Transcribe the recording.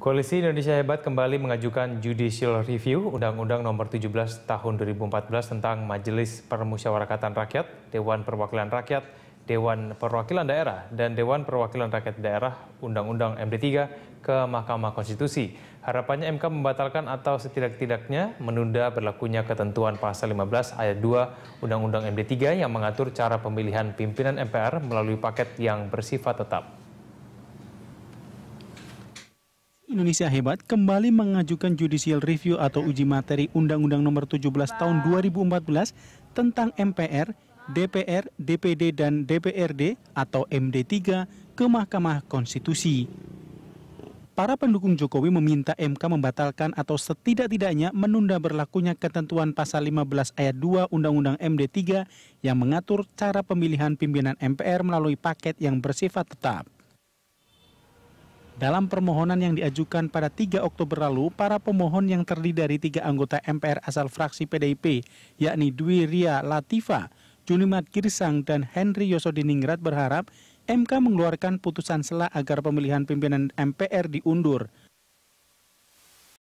Koalisi Indonesia Hebat kembali mengajukan judicial review Undang-Undang Nomor 17 Tahun 2014 tentang Majelis Permusyawarakatan Rakyat, Dewan Perwakilan Rakyat, Dewan Perwakilan Daerah, dan Dewan Perwakilan Rakyat Daerah Undang-Undang MD3 ke Mahkamah Konstitusi. Harapannya MK membatalkan atau setidak-tidaknya menunda berlakunya ketentuan pasal 15 ayat 2 Undang-Undang MD3 yang mengatur cara pemilihan pimpinan MPR melalui paket yang bersifat tetap. Indonesia Hebat kembali mengajukan judicial review atau uji materi Undang-Undang Nomor 17 Tahun 2014 tentang MPR, DPR, DPD dan DPRD atau MD3 ke Mahkamah Konstitusi. Para pendukung Jokowi meminta MK membatalkan atau setidak-tidaknya menunda berlakunya ketentuan pasal 15 ayat 2 Undang-Undang MD3 yang mengatur cara pemilihan pimpinan MPR melalui paket yang bersifat tetap. Dalam permohonan yang diajukan pada 3 Oktober lalu, para pemohon yang terdiri dari tiga anggota MPR asal fraksi PDIP, yakni Dwi Ria Latifa, Junimat Kirsang, dan Henry Yosodiningrat berharap MK mengeluarkan putusan sela agar pemilihan pimpinan MPR diundur.